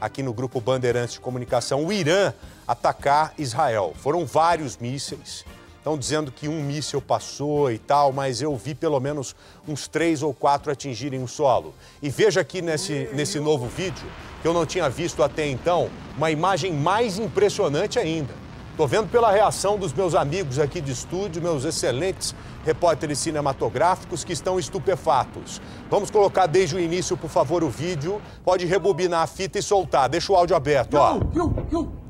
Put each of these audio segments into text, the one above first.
aqui no Grupo Bandeirantes de Comunicação, o Irã atacar Israel. Foram vários mísseis. Estão dizendo que um míssil passou e tal, mas eu vi pelo menos uns três ou quatro atingirem o solo. E veja aqui nesse, nesse novo vídeo, que eu não tinha visto até então, uma imagem mais impressionante ainda. Estou vendo pela reação dos meus amigos aqui de estúdio, meus excelentes repórteres cinematográficos que estão estupefatos. Vamos colocar desde o início, por favor, o vídeo. Pode rebobinar a fita e soltar. Deixa o áudio aberto, ó.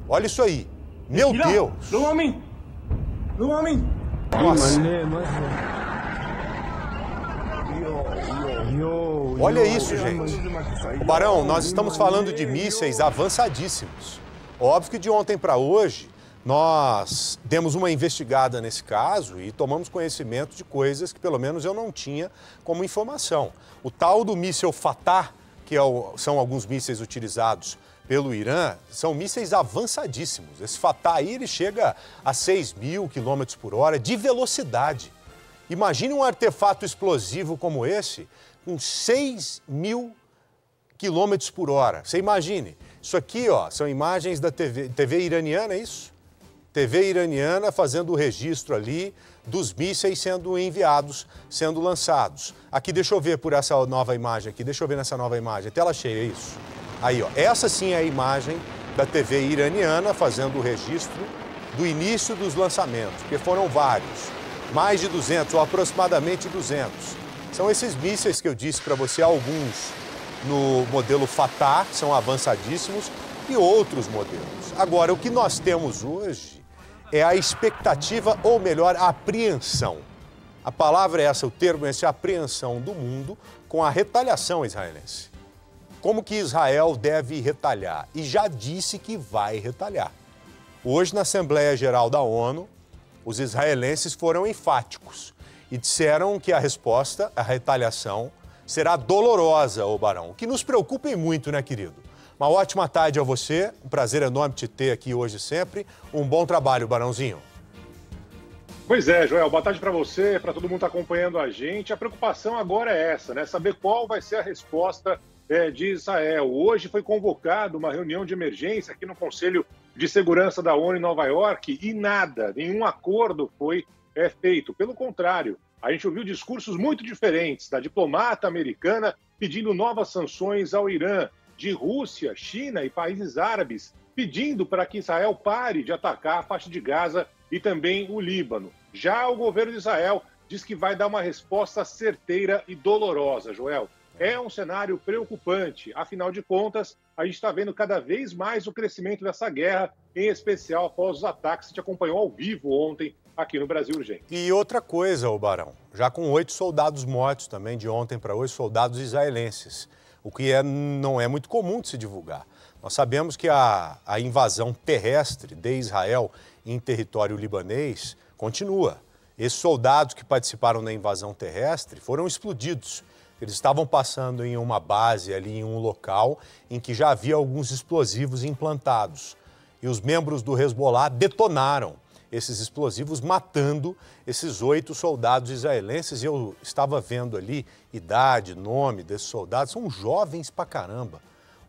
Olha isso aí. Meu Deus! No homem! No homem! Nossa! É Olha isso, gente. O Barão, nós estamos falando de mísseis avançadíssimos. Óbvio que de ontem para hoje, nós demos uma investigada nesse caso e tomamos conhecimento de coisas que, pelo menos, eu não tinha como informação. O tal do míssil Fatah, que é o, são alguns mísseis utilizados pelo Irã, são mísseis avançadíssimos. Esse Fatah aí, ele chega a 6 mil quilômetros por hora de velocidade. Imagine um artefato explosivo como esse, com 6 mil quilômetros por hora. Você imagine. Isso aqui, ó, são imagens da TV, TV iraniana, é isso? TV iraniana fazendo o registro ali dos mísseis sendo enviados, sendo lançados. Aqui, deixa eu ver por essa nova imagem aqui, deixa eu ver nessa nova imagem, é tela cheia, é isso. Aí, ó, essa sim é a imagem da TV iraniana fazendo o registro do início dos lançamentos, porque foram vários, mais de 200, ou aproximadamente 200. São esses mísseis que eu disse para você, alguns no modelo Fatah, são avançadíssimos, outros modelos. Agora, o que nós temos hoje é a expectativa, ou melhor, a apreensão. A palavra é essa, o termo é esse, a apreensão do mundo com a retaliação israelense. Como que Israel deve retalhar? E já disse que vai retalhar. Hoje, na Assembleia Geral da ONU, os israelenses foram enfáticos e disseram que a resposta, a retaliação, será dolorosa, ô Barão, que nos preocupa muito, né, querido? Uma ótima tarde a você, um prazer enorme te ter aqui hoje sempre. Um bom trabalho, Barãozinho. Pois é, Joel, boa tarde para você, para todo mundo acompanhando a gente. A preocupação agora é essa, né? Saber qual vai ser a resposta é, de Israel. Hoje foi convocada uma reunião de emergência aqui no Conselho de Segurança da ONU em Nova York e nada, nenhum acordo foi é, feito. Pelo contrário, a gente ouviu discursos muito diferentes da diplomata americana pedindo novas sanções ao Irã, de Rússia, China e países árabes, pedindo para que Israel pare de atacar a faixa de Gaza e também o Líbano. Já o governo de Israel diz que vai dar uma resposta certeira e dolorosa, Joel. É um cenário preocupante, afinal de contas, a gente está vendo cada vez mais o crescimento dessa guerra, em especial após os ataques que te acompanhou ao vivo ontem aqui no Brasil Urgente. E outra coisa, o Barão, já com oito soldados mortos também de ontem para hoje, soldados israelenses o que é, não é muito comum de se divulgar. Nós sabemos que a, a invasão terrestre de Israel em território libanês continua. Esses soldados que participaram da invasão terrestre foram explodidos. Eles estavam passando em uma base ali, em um local em que já havia alguns explosivos implantados. E os membros do Hezbollah detonaram esses explosivos, matando esses oito soldados israelenses. E eu estava vendo ali idade, nome desses soldados, são jovens pra caramba.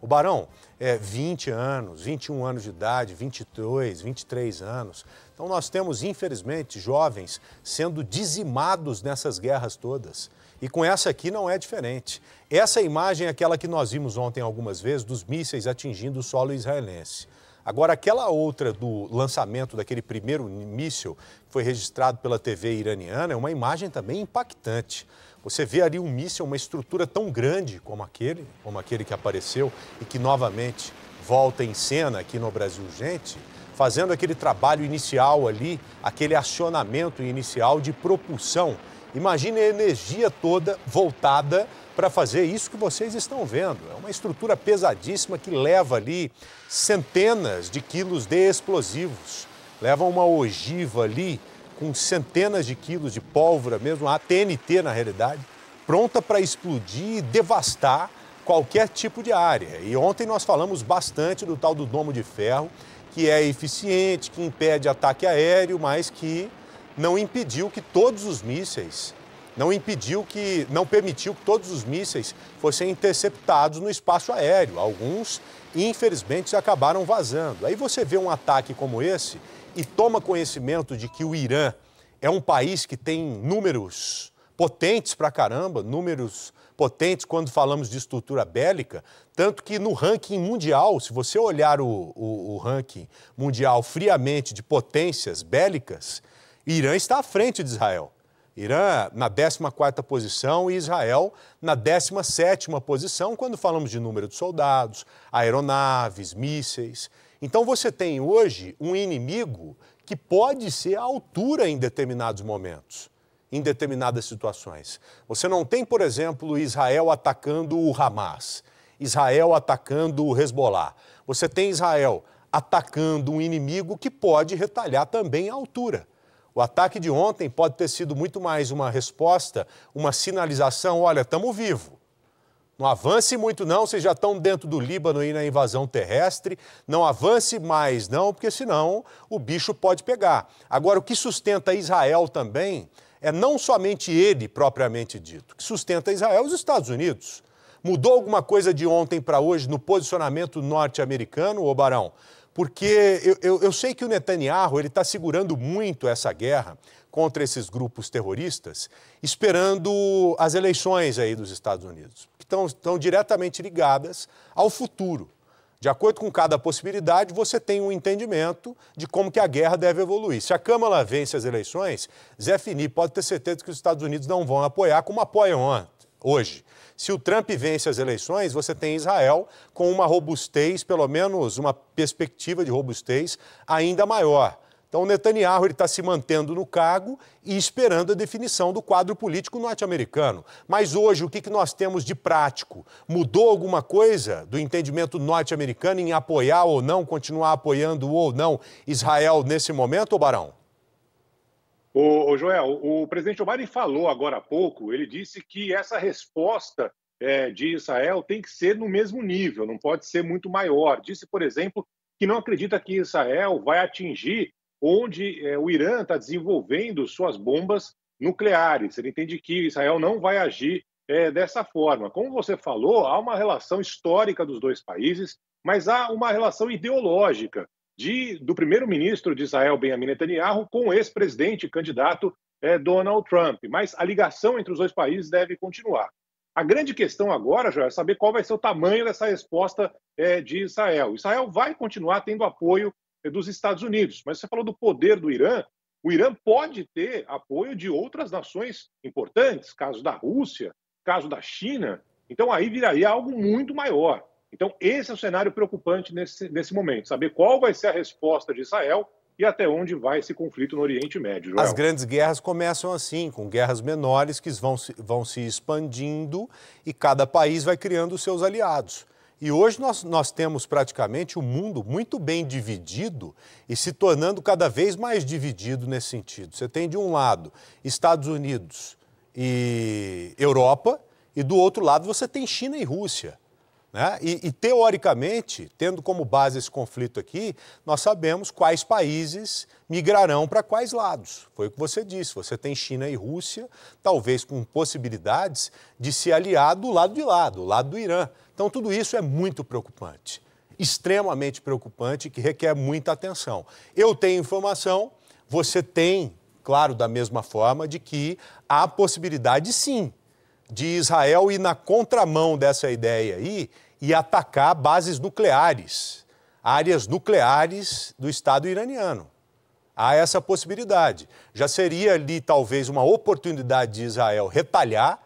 O Barão, é 20 anos, 21 anos de idade, 22, 23 anos. Então nós temos, infelizmente, jovens sendo dizimados nessas guerras todas. E com essa aqui não é diferente. Essa imagem é aquela que nós vimos ontem algumas vezes dos mísseis atingindo o solo israelense. Agora, aquela outra do lançamento daquele primeiro míssil que foi registrado pela TV iraniana é uma imagem também impactante. Você vê ali um míssil, uma estrutura tão grande como aquele, como aquele que apareceu e que novamente volta em cena aqui no Brasil, gente, fazendo aquele trabalho inicial ali, aquele acionamento inicial de propulsão. Imagine a energia toda voltada para fazer isso que vocês estão vendo. É uma estrutura pesadíssima que leva ali centenas de quilos de explosivos. Leva uma ogiva ali com centenas de quilos de pólvora, mesmo a TNT na realidade, pronta para explodir e devastar qualquer tipo de área. E ontem nós falamos bastante do tal do domo de ferro, que é eficiente, que impede ataque aéreo, mas que não impediu que todos os mísseis não impediu que, não permitiu que todos os mísseis fossem interceptados no espaço aéreo. Alguns, infelizmente, acabaram vazando. Aí você vê um ataque como esse e toma conhecimento de que o Irã é um país que tem números potentes pra caramba, números potentes quando falamos de estrutura bélica, tanto que no ranking mundial, se você olhar o, o, o ranking mundial friamente de potências bélicas, Irã está à frente de Israel. Irã na 14ª posição e Israel na 17ª posição quando falamos de número de soldados, aeronaves, mísseis. Então você tem hoje um inimigo que pode ser a altura em determinados momentos, em determinadas situações. Você não tem, por exemplo, Israel atacando o Hamas, Israel atacando o Hezbollah. Você tem Israel atacando um inimigo que pode retalhar também à altura. O ataque de ontem pode ter sido muito mais uma resposta, uma sinalização: olha, estamos vivos. Não avance muito, não, vocês já estão dentro do Líbano e na invasão terrestre. Não avance mais, não, porque senão o bicho pode pegar. Agora, o que sustenta Israel também é não somente ele propriamente dito, o que sustenta Israel é os Estados Unidos. Mudou alguma coisa de ontem para hoje no posicionamento norte-americano, ô Barão? porque eu, eu, eu, sei que o Netanyahu ele está segurando muito essa guerra contra esses grupos terroristas, esperando as eleições aí dos Estados Unidos, que estão, diretamente ligadas ao futuro. De acordo com cada possibilidade, você tem um entendimento de como que a guerra deve evoluir. Se a Câmara vence as eleições, Zé Fini pode ter certeza que os Estados Unidos não vão apoiar como apoiam ontem hoje. Se o Trump vence as eleições, você tem Israel com uma robustez, pelo menos uma perspectiva de robustez ainda maior. Então, o Netanyahu está se mantendo no cargo e esperando a definição do quadro político norte-americano. Mas hoje, o que, que nós temos de prático? Mudou alguma coisa do entendimento norte-americano em apoiar ou não, continuar apoiando ou não Israel nesse momento, ô Barão? O, Joel, o presidente Obama falou agora há pouco, ele disse que essa resposta é, de Israel tem que ser no mesmo nível, não pode ser muito maior. Disse, por exemplo, que não acredita que Israel vai atingir onde é, o Irã está desenvolvendo suas bombas nucleares. Ele entende que Israel não vai agir é, dessa forma. Como você falou, há uma relação histórica dos dois países, mas há uma relação ideológica de, do primeiro-ministro de Israel, Benjamin Netanyahu, com o ex-presidente candidato é, Donald Trump. Mas a ligação entre os dois países deve continuar. A grande questão agora, Joel, é saber qual vai ser o tamanho dessa resposta é, de Israel. Israel vai continuar tendo apoio é, dos Estados Unidos, mas você falou do poder do Irã. O Irã pode ter apoio de outras nações importantes, caso da Rússia, caso da China. Então aí viraria algo muito maior. Então, esse é o cenário preocupante nesse, nesse momento: saber qual vai ser a resposta de Israel e até onde vai esse conflito no Oriente Médio. Joel. As grandes guerras começam assim, com guerras menores que vão se, vão se expandindo e cada país vai criando os seus aliados. E hoje nós, nós temos praticamente o um mundo muito bem dividido e se tornando cada vez mais dividido nesse sentido. Você tem de um lado Estados Unidos e Europa, e do outro lado você tem China e Rússia. Né? E, e, teoricamente, tendo como base esse conflito aqui, nós sabemos quais países migrarão para quais lados. Foi o que você disse. Você tem China e Rússia, talvez com possibilidades de se aliar do lado de lá, do lado do Irã. Então, tudo isso é muito preocupante, extremamente preocupante, que requer muita atenção. Eu tenho informação, você tem, claro, da mesma forma, de que há possibilidade, sim, de Israel ir na contramão dessa ideia aí e atacar bases nucleares, áreas nucleares do Estado iraniano. Há essa possibilidade. Já seria ali talvez uma oportunidade de Israel retalhar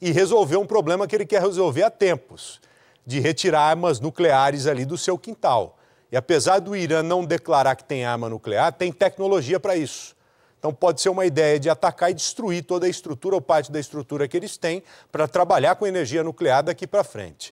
e resolver um problema que ele quer resolver há tempos, de retirar armas nucleares ali do seu quintal. E apesar do Irã não declarar que tem arma nuclear, tem tecnologia para isso. Então, pode ser uma ideia de atacar e destruir toda a estrutura ou parte da estrutura que eles têm para trabalhar com energia nuclear daqui para frente.